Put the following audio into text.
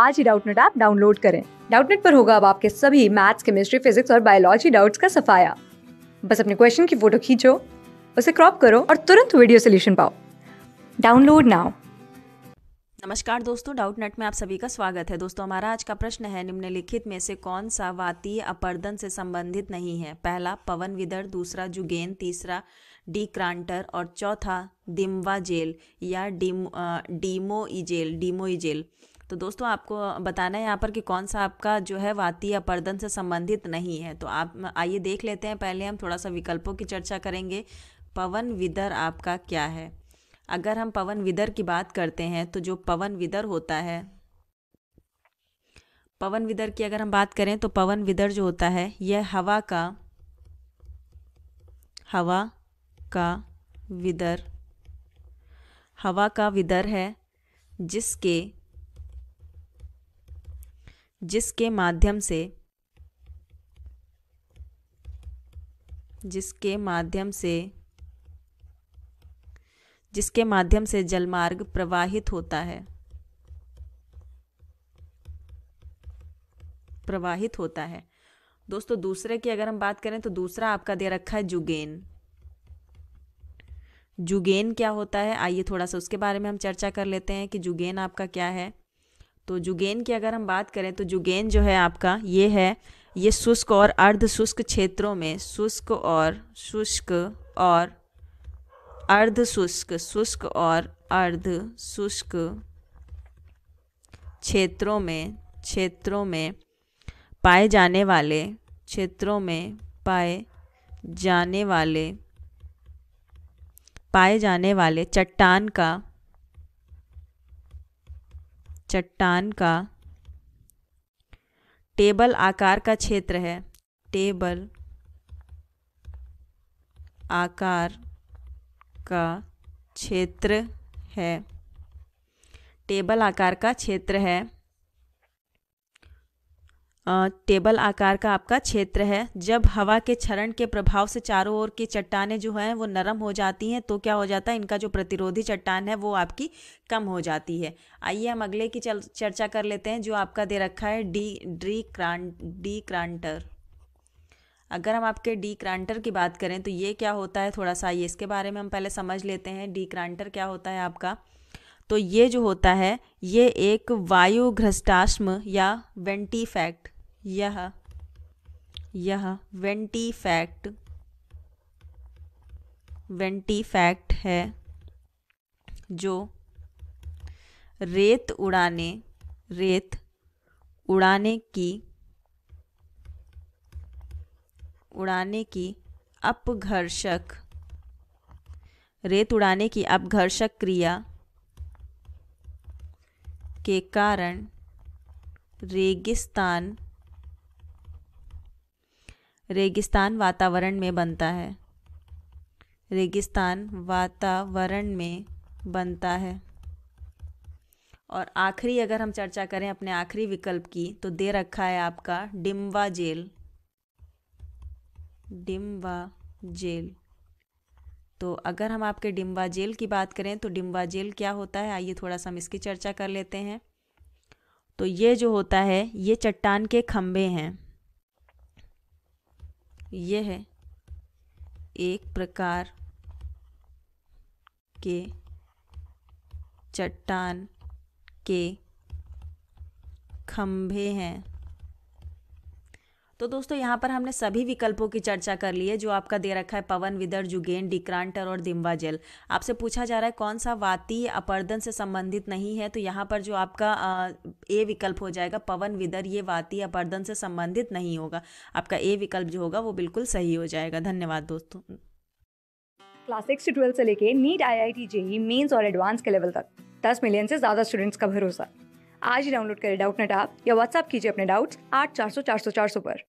आज ही Doubtnut app download करें डाउटनेट पर होगा अब आपके सभी मैथ्स केमिस्ट्री फिजिक्स और बायोलॉजी डाउट्स का सफाया बस अपने क्वेश्चन की फोटो खींचो उसे क्रॉप करो और तुरंत वीडियो सोल्यूशन पाओ डाउनलोड नाउ नमस्कार दोस्तों डाउट नेट में आप सभी का स्वागत है दोस्तों हमारा आज का प्रश्न है निम्नलिखित में से कौन सा वातीय अपर्दन से संबंधित नहीं है पहला पवन विदर दूसरा जुगेन तीसरा डी क्रांटर और चौथा दिम्वा जेल या डीमो डीमो इजेल डीमो इजेल तो दोस्तों आपको बताना है यहाँ पर कि कौन सा आपका जो है वाती या पर्दन से संबंधित नहीं है तो आप आइए देख लेते हैं पहले हम थोड़ा सा विकल्पों की चर्चा करेंगे पवन विदर आपका क्या है अगर हम पवन विदर की बात करते हैं तो जो पवन विदर होता है पवन विदर की अगर हम बात करें तो पवन विदर जो होता है यह हवा का हवा का विदर हवा का विदर है जिसके जिसके माध्यम से जिसके माध्यम से जिसके माध्यम से जलमार्ग प्रवाहित होता है प्रवाहित होता है दोस्तों दूसरे की अगर हम बात करें तो दूसरा आपका दे रखा है जुगेन जुगेन क्या होता है आइए थोड़ा सा उसके बारे में हम चर्चा कर लेते हैं कि जुगेन आपका क्या है तो जुगेन की अगर हम बात करें तो जुगेन जो है आपका ये है ये शुष्क और अर्ध शुष्क क्षेत्रों में शुष्क और शुष्क और अर्ध शुष्क शुष्क और अर्ध शुष्क क्षेत्रों में क्षेत्रों में पाए जाने वाले क्षेत्रों में पाए जाने वाले पाए जाने वाले चट्टान का चट्टान का टेबल आकार का क्षेत्र है टेबल आकार का क्षेत्र है टेबल आकार का क्षेत्र है टेबल आकार का आपका क्षेत्र है जब हवा के क्षरण के प्रभाव से चारों ओर की चट्टानें जो हैं वो नरम हो जाती हैं तो क्या हो जाता है इनका जो प्रतिरोधी चट्टान है वो आपकी कम हो जाती है आइए हम अगले की चल, चर्चा कर लेते हैं जो आपका दे रखा है डी डी क्रां डी क्रांटर अगर हम आपके डी क्रांटर की बात करें तो ये क्या होता है थोड़ा सा ये इसके बारे में हम पहले समझ लेते हैं डी क्रांटर क्या होता है आपका तो ये जो होता है ये एक वायु घृष्टाश्म या वेंटीफैक्ट यह यह वेंटी फैक्ट वेंटी फैक्ट है जो रेत उड़ाने रेत उड़ाने की उड़ाने की अपघर्षक रेत उड़ाने की अपघर्षक क्रिया के कारण रेगिस्तान रेगिस्तान वातावरण में बनता है रेगिस्तान वातावरण में बनता है और आखिरी अगर हम चर्चा करें अपने आखिरी विकल्प की तो दे रखा है आपका डिम्बा जेल डिम्बा जेल तो अगर हम आपके डिम्बा जेल की बात करें तो डिम्बा जेल क्या होता है आइए थोड़ा सा हम इसकी चर्चा कर लेते हैं तो ये जो होता है ये चट्टान के खम्भे हैं यह एक प्रकार के चट्टान के खंभे हैं तो दोस्तों यहाँ पर हमने सभी विकल्पों की चर्चा कर ली है जो आपका दे रखा है पवन विदर जुगेन डिक्रांटर और दिम्बा जेल आपसे पूछा जा रहा है कौन सा वाती अपर्दन से संबंधित नहीं है तो यहाँ पर जो आपका ए विकल्प हो जाएगा पवन विदर ये वाती अपर्दन से संबंधित नहीं होगा आपका ए विकल्प जो होगा वो बिल्कुल सही हो जाएगा धन्यवाद दोस्तों क्लास सिक्स से ट्वेल्थ से लेके NEET I I T JEE mains और एडवांस के लेवल तक दस मिलियन से ज़्यादा स्टूडेंट्स का भरोसा आज ही डाउनलोड करें डाउट नेट आप या व्हाट्सअप कीजिए अपने डाउट्स आठ चार सौ चार सौ चार सौ पर